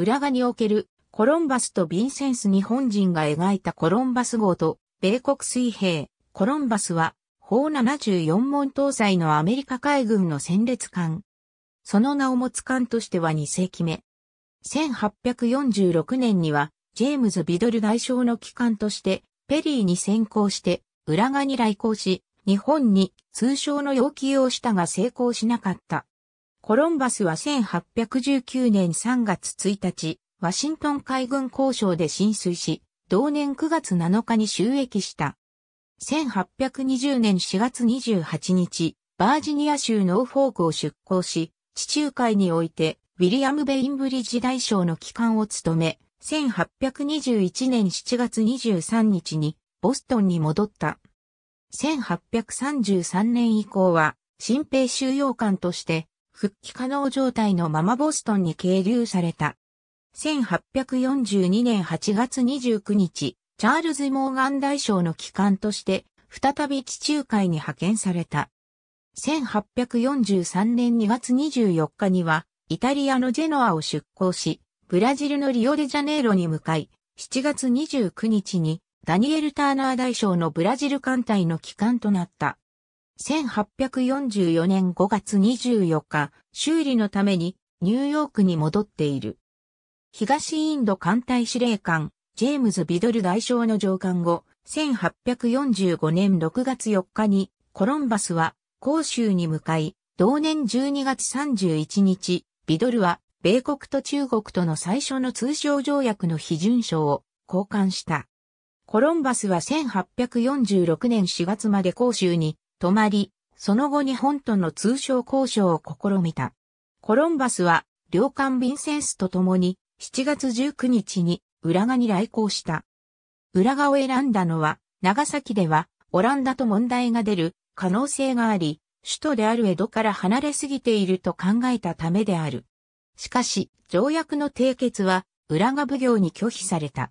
浦賀におけるコロンバスとヴィンセンス日本人が描いたコロンバス号と米国水兵、コロンバスは砲74門搭載のアメリカ海軍の戦列艦。その名を持つ艦としては2世紀目。1846年には、ジェームズ・ビドル外相の機関として、ペリーに先行して、浦賀に来航し、日本に通称の要求をしたが成功しなかった。コロンバスは1819年3月1日、ワシントン海軍交渉で浸水し、同年9月7日に収益した。1820年4月28日、バージニア州ノーフォークを出港し、地中海において、ウィリアム・ベインブリッジ大将の機関を務め、1821年7月23日に、ボストンに戻った。1833年以降は、新兵収容官として、復帰可能状態のままボストンに係留された。1842年8月29日、チャールズ・モーガン大将の機関として、再び地中海に派遣された。1843年2月24日には、イタリアのジェノアを出港し、ブラジルのリオデジャネイロに向かい、7月29日に、ダニエル・ターナー大将のブラジル艦隊の機関となった。1844年5月24日、修理のためにニューヨークに戻っている。東インド艦隊司令官、ジェームズ・ビドル外相の上官後、1845年6月4日に、コロンバスは、甲州に向かい、同年12月31日、ビドルは、米国と中国との最初の通商条約の批准書を交換した。コロンバスは1846年4月まで甲州に止まり、その後日本との通商交渉を試みた。コロンバスは、領艦ビンセンスと共に、7月19日に、浦賀に来航した。浦賀を選んだのは、長崎では、オランダと問題が出る可能性があり、首都である江戸から離れすぎていると考えたためである。しかし、条約の締結は、浦賀奉行に拒否された。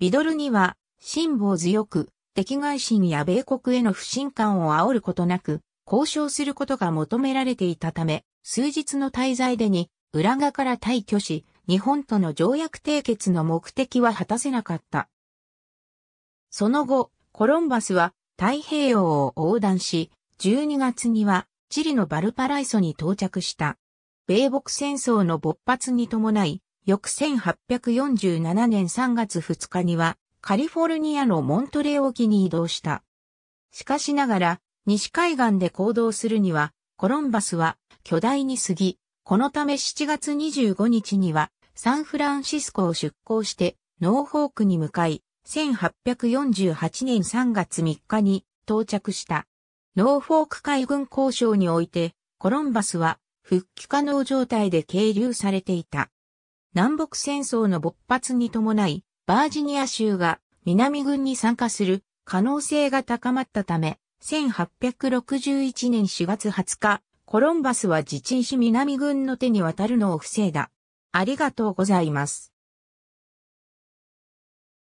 ビドルには、辛抱強く、敵外心や米国への不信感を煽ることなく、交渉することが求められていたため、数日の滞在でに、裏側から退去し、日本との条約締結の目的は果たせなかった。その後、コロンバスは太平洋を横断し、12月にはチリのバルパライソに到着した。米北戦争の勃発に伴い、翌1847年3月2日にはカリフォルニアのモントレー沖に移動した。しかしながら、西海岸で行動するには、コロンバスは巨大に過ぎ、このため7月25日にはサンフランシスコを出港してノーホークに向かい、1848年3月3日に到着した。ノーフォーク海軍交渉において、コロンバスは復帰可能状態で係留されていた。南北戦争の勃発に伴い、バージニア州が南軍に参加する可能性が高まったため、1861年4月20日、コロンバスは自沈し南軍の手に渡るのを防いだ。ありがとうございます。